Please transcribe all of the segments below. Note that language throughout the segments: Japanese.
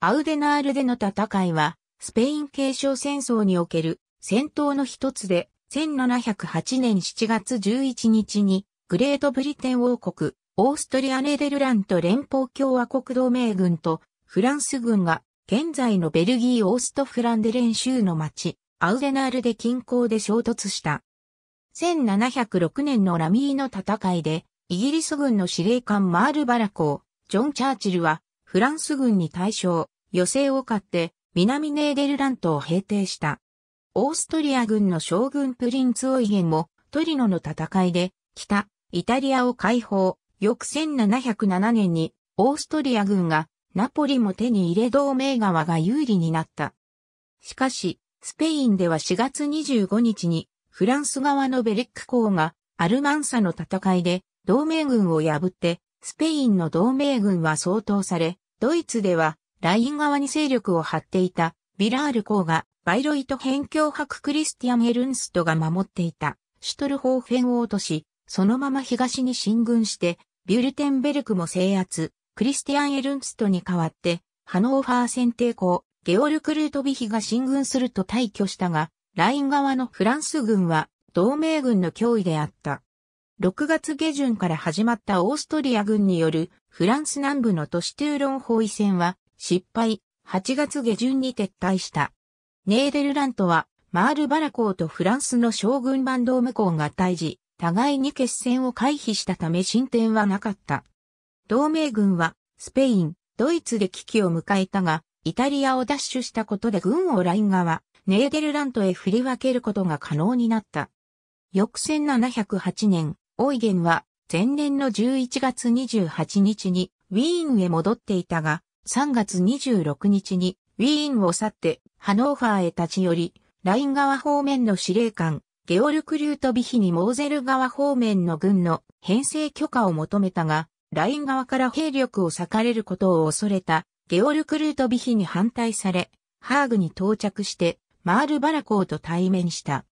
アウデナールでの戦いは、スペイン継承戦争における戦闘の一つで、1708年7月11日に、グレートブリテン王国、オーストリア・ネデルラント連邦共和国同盟軍と、フランス軍が、現在のベルギー・オーストフランデレン州の町、アウデナールで近郊で衝突した。1706年のラミーの戦いで、イギリス軍の司令官マール・バラコー、ジョン・チャーチルは、フランス軍に対象、余勢を買って南ネーデルラントを平定した。オーストリア軍の将軍プリンツオイゲンもトリノの戦いで北、イタリアを解放、翌1707年にオーストリア軍がナポリも手に入れ同盟側が有利になった。しかし、スペインでは4月25日にフランス側のベレック公がアルマンサの戦いで同盟軍を破ってスペインの同盟軍は相当され、ドイツではライン側に勢力を張っていたビラール公がバイロイト辺境博クリスティアン・エルンストが守っていたシュトルホーフェンを落とし、そのまま東に進軍して、ビュルテンベルクも制圧、クリスティアン・エルンストに代わって、ハノーファー戦抵抗、ゲオルク・ルートビヒが進軍すると退去したが、ライン側のフランス軍は同盟軍の脅威であった。6月下旬から始まったオーストリア軍によるフランス南部の都市トゥーロン包囲戦は失敗、8月下旬に撤退した。ネーデルラントはマールバラコーとフランスの将軍バンドームコーが対峙、互いに決戦を回避したため進展はなかった。同盟軍はスペイン、ドイツで危機を迎えたが、イタリアを奪取したことで軍をライン側、ネーデルラントへ振り分けることが可能になった。翌1708年、オイゲンは前年の11月28日にウィーンへ戻っていたが、3月26日にウィーンを去ってハノーファーへ立ち寄り、ライン側方面の司令官、ゲオルク・リュート・ビヒにモーゼル側方面の軍の編成許可を求めたが、ライン側から兵力を割かれることを恐れた、ゲオルク・ルート・ビヒに反対され、ハーグに到着して、マール・バラコーと対面した。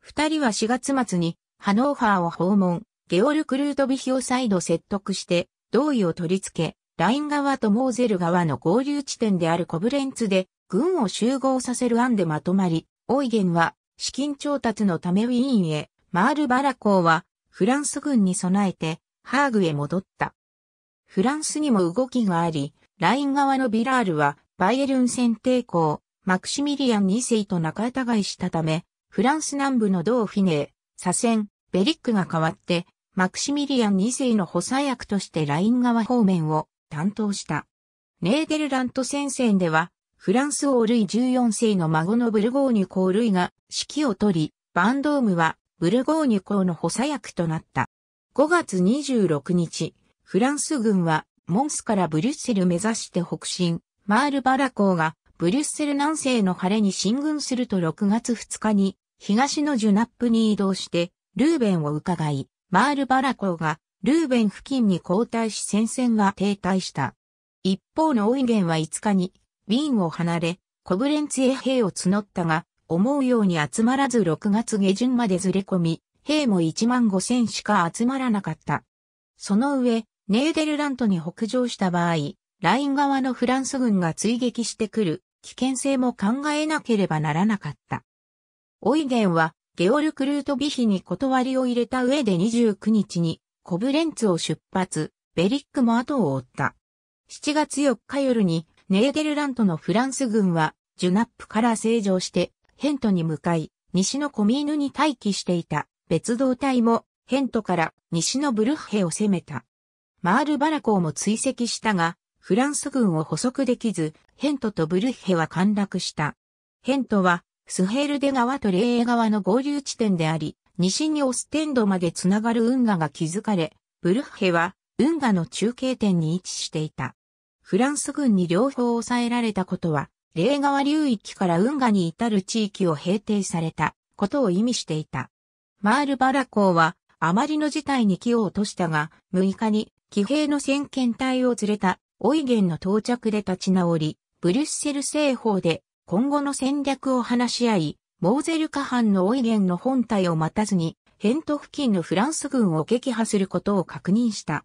二人は4月末にハノーファーを訪問、ゲオルク・ルートビヒを再度説得して、同意を取り付け、ライン側とモーゼル側の合流地点であるコブレンツで、軍を集合させる案でまとまり、オイゲンは、資金調達のためウィーンへ、マール・バラ公は、フランス軍に備えて、ハーグへ戻った。フランスにも動きがあり、ライン側のビラールは、バイエルン戦抵抗、マクシミリアン2世と仲違いしたため、フランス南部のドーフィネー、左遷、ベリックが代わって、マクシミリアン2世の補佐役としてライン川方面を担当した。ネーデルラント戦線では、フランス王類14世の孫のブルゴーニュ公類が指揮を取り、バンドームはブルゴーニュ公の補佐役となった。5月26日、フランス軍はモンスからブリュッセル目指して北進、マールバラ公がブリュッセル南西の晴れに進軍すると6月2日に東のジュナップに移動して、ルーベンを伺い、マールバラ公がルーベン付近に交代し戦線が停滞した。一方のオイゲンは5日に、ウィーンを離れ、コブレンツへ兵を募ったが、思うように集まらず6月下旬までずれ込み、兵も1万5千しか集まらなかった。その上、ネーデルラントに北上した場合、ライン側のフランス軍が追撃してくる危険性も考えなければならなかった。オイゲンは、ゲオルク・ルートビヒに断りを入れた上で29日に、コブレンツを出発、ベリックも後を追った。7月4日夜に、ネーデルラントのフランス軍は、ジュナップから正常して、ヘントに向かい、西のコミーヌに待機していた別動隊も、ヘントから西のブルッヘを攻めた。マールバラーも追跡したが、フランス軍を捕捉できず、ヘントとブルッヘは陥落した。ヘントはスヘルデ川とレーエ川の合流地点であり、西にオステンドまでつながる運河が築かれ、ブルッヘは運河の中継点に位置していた。フランス軍に両方抑えられたことは、レー川流域から運河に至る地域を平定されたことを意味していた。マールバラ港は、あまりの事態に気を落としたが、6日に騎兵の先遣隊を連れたオイゲンの到着で立ち直り、ブリュッセル西方で今後の戦略を話し合い、モーゼル下半のオイゲンの本体を待たずに、ヘント付近のフランス軍を撃破することを確認した。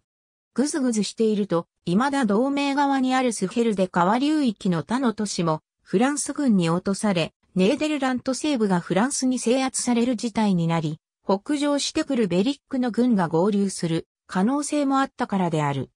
ぐずぐずしていると、未だ同盟側にあるスヘルで川流域の他の都市も、フランス軍に落とされ、ネーデルラント西部がフランスに制圧される事態になり、北上してくるベリックの軍が合流する可能性もあったからである。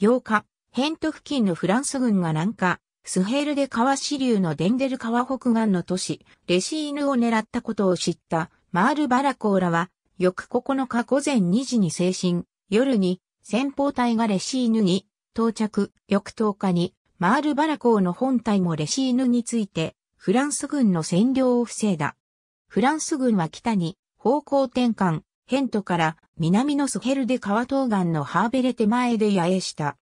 8日、ヘント付近のフランス軍が南下、スヘルで川支流のデンデル川北岸の都市、レシーヌを狙ったことを知ったマール・バラコーラは、翌9日午前2時に精神、夜に先方隊がレシーヌに到着、翌10日にマール・バラコーの本隊もレシーヌについて、フランス軍の占領を防いだ。フランス軍は北に方向転換、ヘントから南のスヘルで川東岸のハーベレ手前で野営した。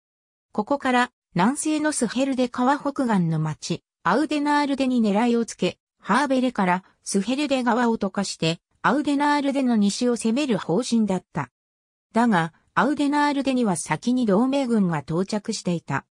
ここから南西のスヘルデ川北岸の町、アウデナールデに狙いをつけ、ハーベレからスヘルデ川を溶かして、アウデナールデの西を攻める方針だった。だが、アウデナールデには先に同盟軍が到着していた。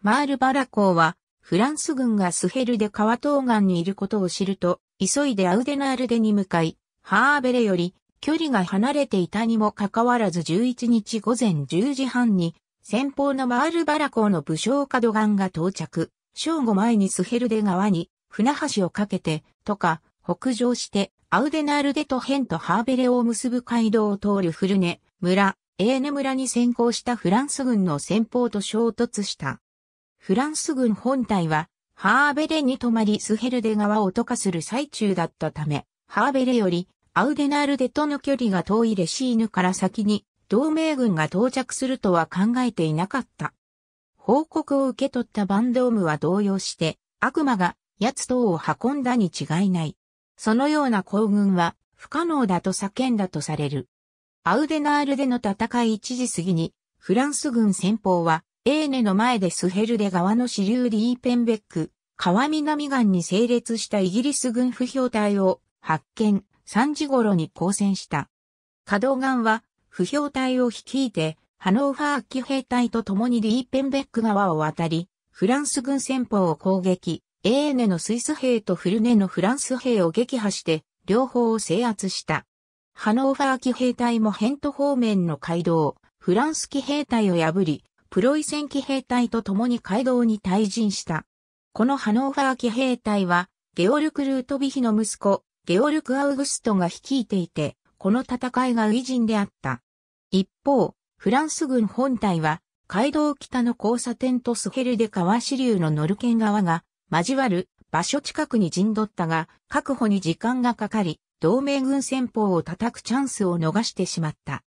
マールバラ港は、フランス軍がスヘルデ川東岸にいることを知ると、急いでアウデナールデに向かい、ハーベレより距離が離れていたにもかかわらず11日午前10時半に先方のマールバラ港の武将カドガンが到着。正午前にスヘルデ川に船橋をかけて、とか、北上して、アウデナールデとヘンとハーベレを結ぶ街道を通るフルネ、村、エーネ村に先行したフランス軍の先方と衝突した。フランス軍本体は、ハーベレに泊まりスヘルデ川を渡かする最中だったため、ハーベレよりアウデナールデとの距離が遠いレシーヌから先に同盟軍が到着するとは考えていなかった。報告を受け取ったバンドームは動揺して、悪魔が奴等を運んだに違いない。そのような行軍は不可能だと叫んだとされる。アウデナールでの戦い1時過ぎに、フランス軍先方は、エーネの前でスヘルデ側の支流リーペンベック、川南岸に整列したイギリス軍不評隊を発見、3時頃に交戦した。稼働岸は不評隊を率いて、ハノーファー騎兵隊と共にリーペンベック川を渡り、フランス軍戦法を攻撃、エーネのスイス兵とフルネのフランス兵を撃破して、両方を制圧した。ハノーファー騎兵隊もヘント方面の街道、フランス騎兵隊を破り、プロイセン騎兵隊と共に街道に退陣した。このハノーファー騎兵隊は、ゲオルク・ルートビヒの息子、ゲオルク・アウグストが率いていて、この戦いが初人であった。一方、フランス軍本体は、街道北の交差点とスヘルで川支流のノルケン側が交わる場所近くに陣取ったが、確保に時間がかかり、同盟軍戦法を叩くチャンスを逃してしまった。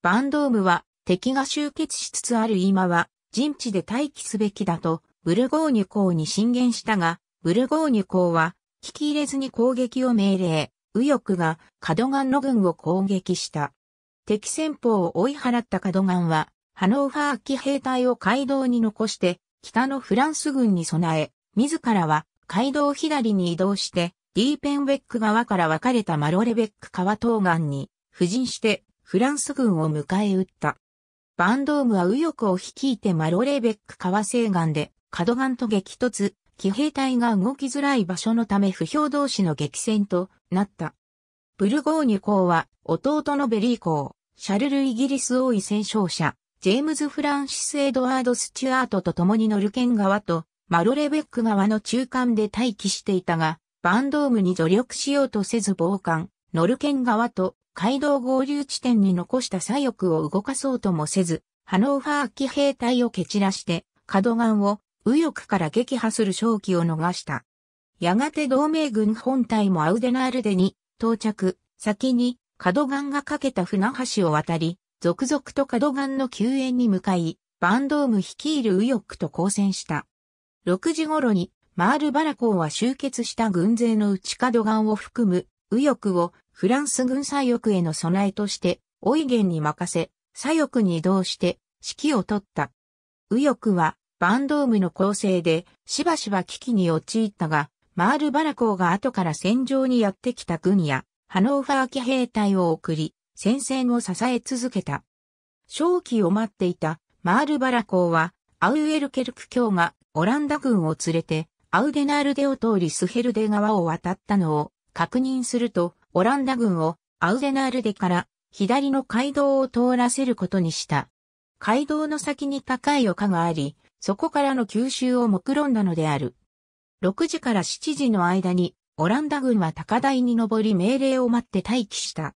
バンドームは敵が集結しつつある今は陣地で待機すべきだとブルゴーニュ港に進言したが、ブルゴーニュ港は聞き入れずに攻撃を命令。右翼がカドガンの軍を攻撃した。敵戦法を追い払ったカドガンは、ハノーファー機兵隊を街道に残して、北のフランス軍に備え、自らは街道左に移動して、ディーペンウェック側から分かれたマロレベック川東岸に、布陣してフランス軍を迎え撃った。バンドームは右翼を率いてマロレベック川西岸で、カドガンと激突、騎兵隊が動きづらい場所のため不評同士の激戦となった。ブルゴーニュ公は弟のベリー公、シャルルイギリス王位戦勝者、ジェームズ・フランシス・エドワード・スチュアートと共にノルケン川とマロレベック川の中間で待機していたが、バンドームに助力しようとせず傍観、ノルケン川と街道合流地点に残した左翼を動かそうともせず、ハノーファー騎兵隊を蹴散らして、カドガンを右翼から撃破する勝機を逃した。やがて同盟軍本体もアウデナールデに到着、先に角ンがかけた船橋を渡り、続々と角ンの救援に向かい、バンドーム率いる右翼と交戦した。6時頃に、マールバラ港は集結した軍勢の内角ンを含む右翼をフランス軍左翼への備えとして、オイゲンに任せ、左翼に移動して、指揮を取った。右翼は、バンドームの構成で、しばしば危機に陥ったが、マールバラーが後から戦場にやってきた軍や、ハノーファー騎兵隊を送り、戦線を支え続けた。正気を待っていたマールバラーは、アウエルケルク卿がオランダ軍を連れて、アウデナールデを通りスヘルデ川を渡ったのを確認すると、オランダ軍をアウデナールデから左の街道を通らせることにした。街道の先に高い丘があり、そこからの吸収を目論んだのである。6時から7時の間に、オランダ軍は高台に登り命令を待って待機した。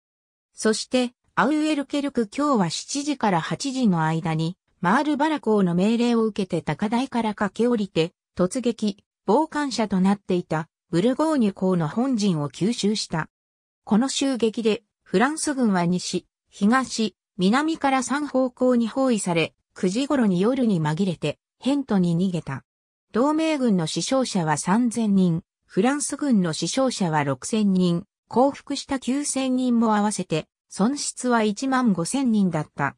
そして、アウエルケルク今日は7時から8時の間に、マールバラ公の命令を受けて高台から駆け下りて、突撃、傍観者となっていた、ブルゴーニュ公の本陣を吸収した。この襲撃で、フランス軍は西、東、南から3方向に包囲され、9時頃に夜に紛れて、ヘントに逃げた。同盟軍の死傷者は3000人、フランス軍の死傷者は6000人、降伏した9000人も合わせて、損失は1万5000人だった。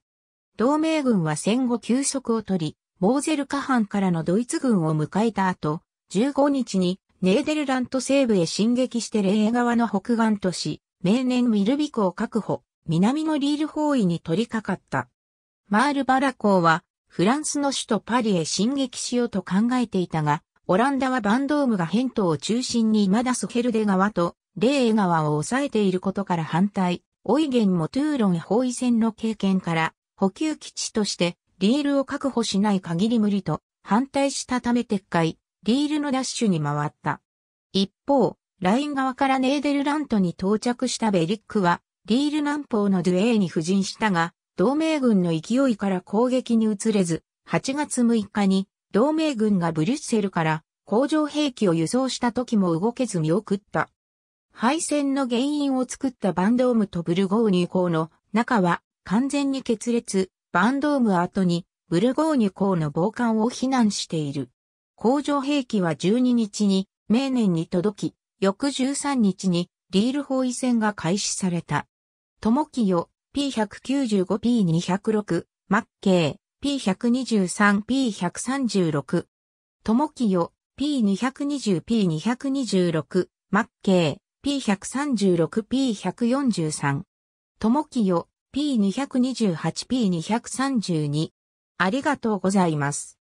同盟軍は戦後休息を取り、モーゼル下半からのドイツ軍を迎えた後、15日にネーデルラント西部へ進撃してレー側の北岸都市、名年ウィルビコを確保、南のリール包囲に取り掛かった。マールバラ港はフランスの首都パリへ進撃しようと考えていたが、オランダはバンドームがヘントを中心にマダスヘルデ川とレーエ川を抑えていることから反対、オイゲンもトゥーロン包囲戦の経験から補給基地としてリールを確保しない限り無理と反対したため撤回、リールのダッシュに回った。一方、ライン側からネーデルラントに到着したベリックは、リール南方のドゥエーに布陣したが、同盟軍の勢いから攻撃に移れず、8月6日に同盟軍がブリュッセルから工場兵器を輸送した時も動けず見送った。敗戦の原因を作ったバンドームとブルゴーニュ港の中は完全に決裂、バンドーム後にブルゴーニュ港の防寒を非難している。工場兵器は12日に明年に届き、翌13日にリール包囲戦が開始された。友清、P195P206、マッケー、P123P136。ともきよ、P220P226、マッケー、P136P143。ともきよ、P228P232。ありがとうございます。